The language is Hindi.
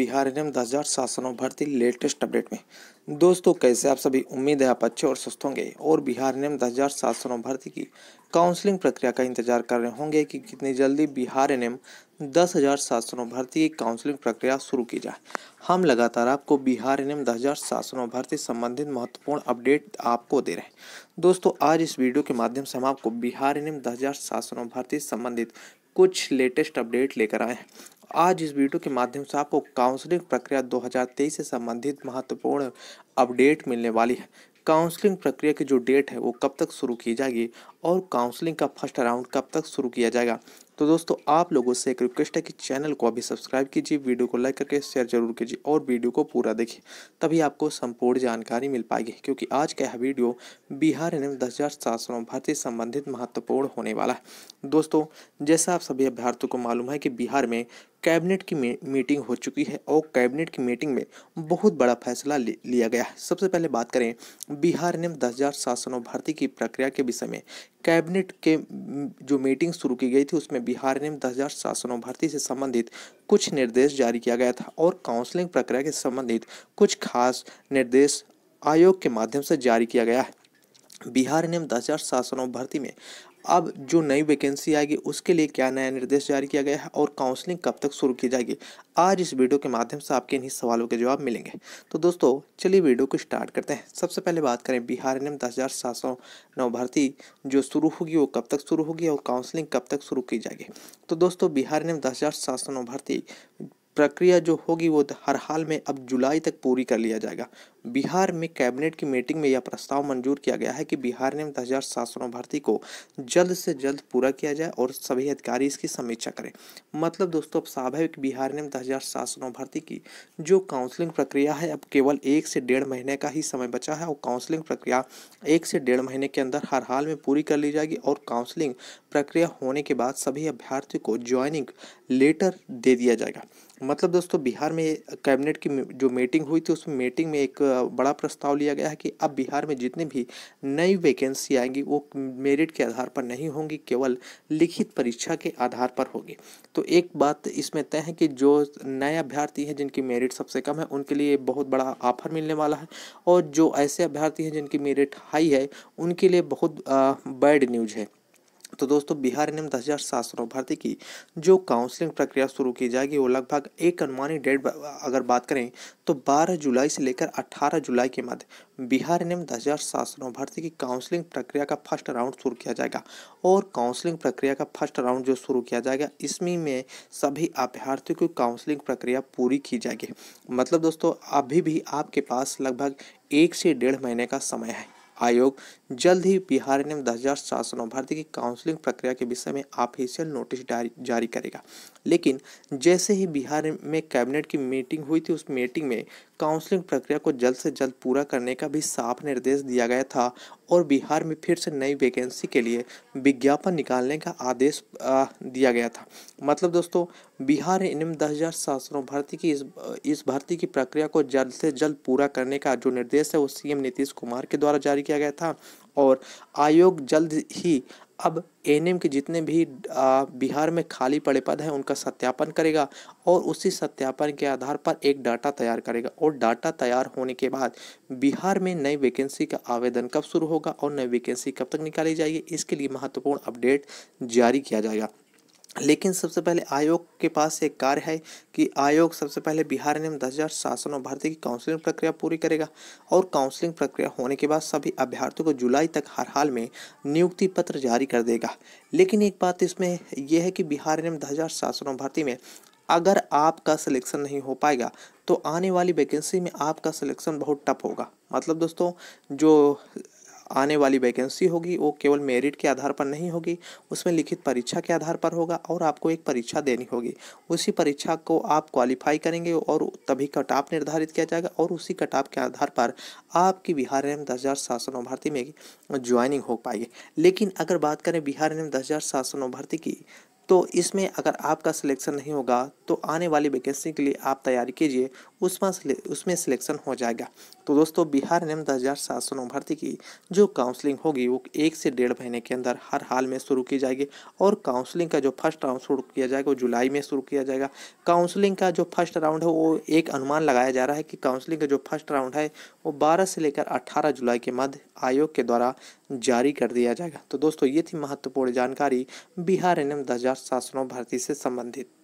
बिहार एन एम दस हज़ार सात सौ नौ भर्ती लेटेस्ट अपडेट में दोस्तों कैसे आप सभी उम्मीद है आप अच्छे और स्वस्थ होंगे और बिहार एन एम दस हज़ार सात सौ नौ भर्ती की काउंसलिंग प्रक्रिया का इंतजार कर रहे होंगे कि कितनी जल्दी बिहार एन एम दस हज़ार सात सौ नौ भर्ती की काउंसलिंग प्रक्रिया शुरू की जाए हम लगातार आपको बिहार एन एम दस हज़ार सात सौ नौ भर्ती संबंधित महत्वपूर्ण अपडेट आपको दे रहे हैं दोस्तों आज इस वीडियो के माध्यम से हम आपको बिहार एन एम दस हज़ार सात सौ नौ भर्ती संबंधित कुछ लेटेस्ट अपडेट लेकर आए हैं आज इस वीडियो के माध्यम से आपको काउंसलिंग प्रक्रिया 2023 से संबंधित महत्वपूर्ण अपडेट मिलने वाली है काउंसलिंग प्रक्रिया की जो डेट है वो कब तक शुरू की जाएगी और काउंसलिंग का फर्स्ट राउंड कब तक शुरू किया जाएगा तो दोस्तों आप लोगों से एक रिक्वेस्ट है कि चैनल को अभी सब्सक्राइब कीजिए वीडियो को लाइक करके शेयर जरूर कीजिए और वीडियो को पूरा देखिए तभी आपको संपूर्ण जानकारी मिल पाएगी क्योंकि आज का यह वीडियो बिहार एन एम दस हज़ार सात सौ भर्ती संबंधित महत्वपूर्ण होने वाला है दोस्तों जैसा आप सभी अभ्यर्थियों को मालूम है कि बिहार में कैबिनेट की मीटिंग हो चुकी है और कैबिनेट की मीटिंग में बहुत बड़ा फैसला लिया गया है सबसे पहले बात करें बिहार एन एम दस हज़ार भर्ती की प्रक्रिया के विषय में कैबिनेट के जो मीटिंग शुरू की गई थी उसमें बिहार ने दस हज़ार सात सौ नौ से संबंधित कुछ निर्देश जारी किया गया था और काउंसलिंग प्रक्रिया के संबंधित कुछ खास निर्देश आयोग के माध्यम से जारी किया गया है बिहार नियम दस हज़ार सात सौ नौ भर्ती में अब जो नई वैकेंसी आएगी उसके लिए क्या नया निर्देश जारी किया गया है और काउंसलिंग कब तक शुरू की जाएगी आज इस वीडियो के माध्यम से आपके इन्हीं सवालों के जवाब मिलेंगे तो दोस्तों चलिए वीडियो को स्टार्ट करते हैं सबसे पहले बात करें बिहार एन एम दस हज़ार भर्ती जो शुरू होगी वो कब तक शुरू होगी और काउंसलिंग कब तक शुरू की जाएगी तो दोस्तों बिहार एन एम दस हज़ार भर्ती प्रक्रिया जो होगी वो तो हर हाल में अब जुलाई तक पूरी कर लिया जाएगा बिहार में कैबिनेट की मीटिंग में यह प्रस्ताव मंजूर किया गया है कि बिहार ने दस हज़ार सात सौ भर्ती को जल्द से जल्द पूरा किया जाए और सभी अधिकारी इसकी समीक्षा करें मतलब दोस्तों अब स्वाभाविक बिहार नियम दस हज़ार सात सौ भर्ती की जो काउंसलिंग प्रक्रिया है अब केवल एक से डेढ़ महीने का ही समय बचा है और काउंसलिंग प्रक्रिया एक से डेढ़ महीने के अंदर हर हाल में पूरी कर ली जाएगी और काउंसलिंग प्रक्रिया होने के बाद सभी अभ्यर्थियों को ज्वाइनिंग लेटर दे दिया जाएगा मतलब दोस्तों बिहार में कैबिनेट की जो मीटिंग हुई थी उसमें मीटिंग में एक बड़ा प्रस्ताव लिया गया है कि अब बिहार में जितने भी नई वैकेंसी आएंगी वो मेरिट के आधार पर नहीं होंगी केवल लिखित परीक्षा के आधार पर होगी तो एक बात इसमें तय है कि जो नए अभ्यर्थी हैं जिनकी मेरिट सबसे कम है उनके लिए बहुत बड़ा ऑफर मिलने वाला है और जो ऐसे अभ्यर्थी हैं जिनकी मेरिट हाई है उनके लिए बहुत बैड न्यूज है तो दोस्तों बिहार एनएम दस हज़ार सात सौ भर्ती की जो काउंसलिंग प्रक्रिया शुरू की जाएगी वो लगभग एक अनुमानित डेट अगर बात करें तो 12 जुलाई से लेकर 18 जुलाई के मध्य बिहार एनएम दस हज़ार सात सौ भर्ती की काउंसलिंग प्रक्रिया का फर्स्ट राउंड शुरू किया जाएगा और काउंसलिंग प्रक्रिया का फर्स्ट राउंड जो शुरू किया जाएगा इसमें में सभी अभ्यर्थियों की काउंसलिंग प्रक्रिया पूरी की जाएगी मतलब दोस्तों अभी भी आपके पास लगभग एक से डेढ़ महीने का समय है आयोग जल्द ही बिहार एन दस हजार सात सौ नौ भर्ती की काउंसलिंग प्रक्रिया के विषय में ऑफिशियल नोटिस जारी करेगा लेकिन जैसे ही बिहार में कैबिनेट की मीटिंग हुई थी उस मीटिंग में काउंसलिंग प्रक्रिया को जल्द से जल्द पूरा करने का भी साफ निर्देश दिया गया था और बिहार में फिर से नई वैकेंसी के लिए विज्ञापन निकालने का आदेश दिया गया था मतलब दोस्तों बिहार एन दस हज़ार सात सौ भर्ती की इस इस भर्ती की प्रक्रिया को जल्द से जल्द पूरा करने का जो निर्देश है वो सीएम नीतीश कुमार के द्वारा जारी किया गया था और आयोग जल्द ही अब एन के जितने भी बिहार में खाली पड़े पद हैं उनका सत्यापन करेगा और उसी सत्यापन के आधार पर एक डाटा तैयार करेगा और डाटा तैयार होने के बाद बिहार में नई वैकेंसी का आवेदन कब शुरू होगा और नई वैकेंसी कब तक निकाली जाएगी इसके लिए महत्वपूर्ण अपडेट जारी किया जाएगा लेकिन सबसे पहले आयोग के पास एक कार्य है कि आयोग सबसे पहले बिहार नियम दस हज़ार शासन और भर्ती की काउंसलिंग प्रक्रिया पूरी करेगा और काउंसलिंग प्रक्रिया होने के बाद सभी अभ्यर्थियों को जुलाई तक हर हाल में नियुक्ति पत्र जारी कर देगा लेकिन एक बात इसमें यह है कि बिहार नियम दस हज़ार शासन और भर्ती में अगर आपका सिलेक्शन नहीं हो पाएगा तो आने वाली वैकेंसी में आपका सिलेक्शन बहुत टफ होगा मतलब दोस्तों जो आने वाली वैकेंसी होगी वो केवल मेरिट के आधार पर नहीं होगी उसमें लिखित परीक्षा के आधार पर होगा और आपको एक परीक्षा देनी होगी उसी परीक्षा को आप क्वालिफाई करेंगे और तभी कट ऑफ निर्धारित किया जाएगा और उसी कट ऑफ के आधार पर आपकी बिहार एम दस हज़ार सात सौ भर्ती में ज्वाइनिंग हो पाएगी लेकिन अगर बात करें बिहार एम दस हज़ार सात सौ भर्ती की तो इसमें अगर आपका सिलेक्शन नहीं होगा तो आने वाली वैकेंसी के लिए आप तैयारी कीजिए उसमें उसमें सिलेक्शन हो जाएगा तो दोस्तों बिहार नियम दस हज़ार सात सौ नौ भर्ती की जो काउंसलिंग होगी वो एक से डेढ़ महीने के अंदर हर हाल में शुरू की जाएगी और काउंसलिंग का जो फर्स्ट राउंड शुरू किया जाएगा वो जुलाई में शुरू किया जाएगा काउंसलिंग का जो फर्स्ट राउंड है वो एक अनुमान लगाया जा रहा है कि काउंसलिंग का जो फर्स्ट राउंड है वो बारह से लेकर अट्ठारह जुलाई के मध्य आयोग के द्वारा जारी कर दिया जाएगा तो दोस्तों ये थी महत्वपूर्ण जानकारी बिहार एन एम दस हज़ार शासनों भर्ती से संबंधित